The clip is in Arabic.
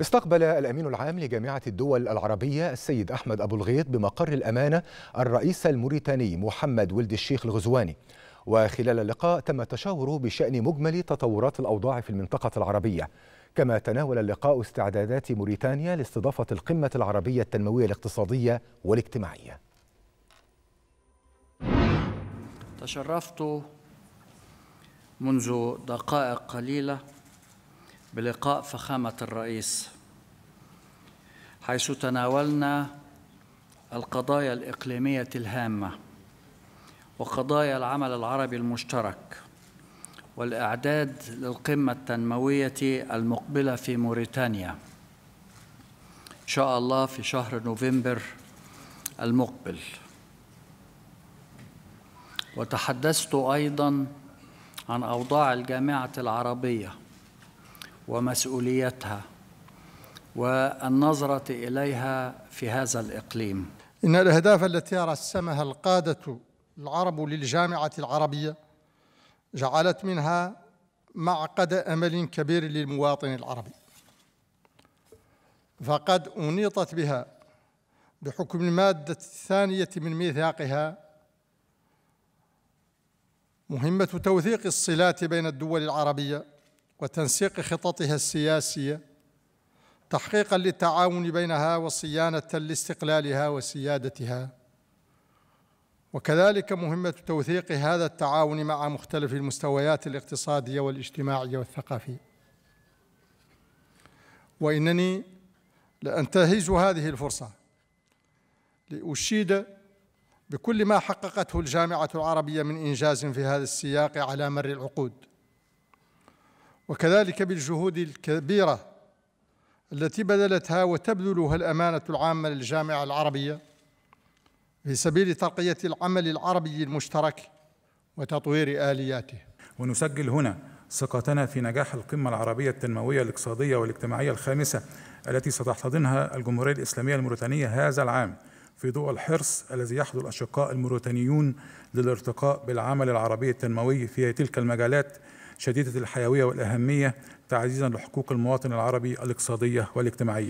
استقبل الأمين العام لجامعة الدول العربية السيد أحمد أبو الغيط بمقر الأمانة الرئيس الموريتاني محمد ولد الشيخ الغزواني وخلال اللقاء تم التشاور بشأن مجمل تطورات الأوضاع في المنطقة العربية كما تناول اللقاء استعدادات موريتانيا لاستضافة القمة العربية التنموية الاقتصادية والاجتماعية تشرفت منذ دقائق قليلة بلقاء فخامة الرئيس حيث تناولنا القضايا الإقليمية الهامة وقضايا العمل العربي المشترك والإعداد للقمة التنموية المقبلة في موريتانيا إن شاء الله في شهر نوفمبر المقبل وتحدثت أيضاً عن أوضاع الجامعة العربية ومسؤوليتها والنظرة إليها في هذا الإقليم إن الأهداف التي رسمها القادة العرب للجامعة العربية جعلت منها معقد أمل كبير للمواطن العربي فقد أنيطت بها بحكم المادة الثانية من ميثاقها مهمة توثيق الصلات بين الدول العربية وتنسيق خططها السياسيه تحقيقا للتعاون بينها وصيانه لاستقلالها وسيادتها وكذلك مهمه توثيق هذا التعاون مع مختلف المستويات الاقتصاديه والاجتماعيه والثقافيه وانني لانتهز هذه الفرصه لاشيد بكل ما حققته الجامعه العربيه من انجاز في هذا السياق على مر العقود وكذلك بالجهود الكبيرة التي بذلتها وتبذلها الأمانة العامة للجامعة العربية في سبيل ترقية العمل العربي المشترك وتطوير آلياته ونسجل هنا ثقتنا في نجاح القمة العربية التنموية الاقتصادية والاجتماعية الخامسة التي ستحتضنها الجمهورية الإسلامية الموريتانية هذا العام في ضوء الحرص الذي يحضر الأشقاء الموريتانيون للارتقاء بالعمل العربي التنموي في تلك المجالات شديدة الحيوية والأهمية تعزيزا لحقوق المواطن العربي الاقتصادية والاجتماعية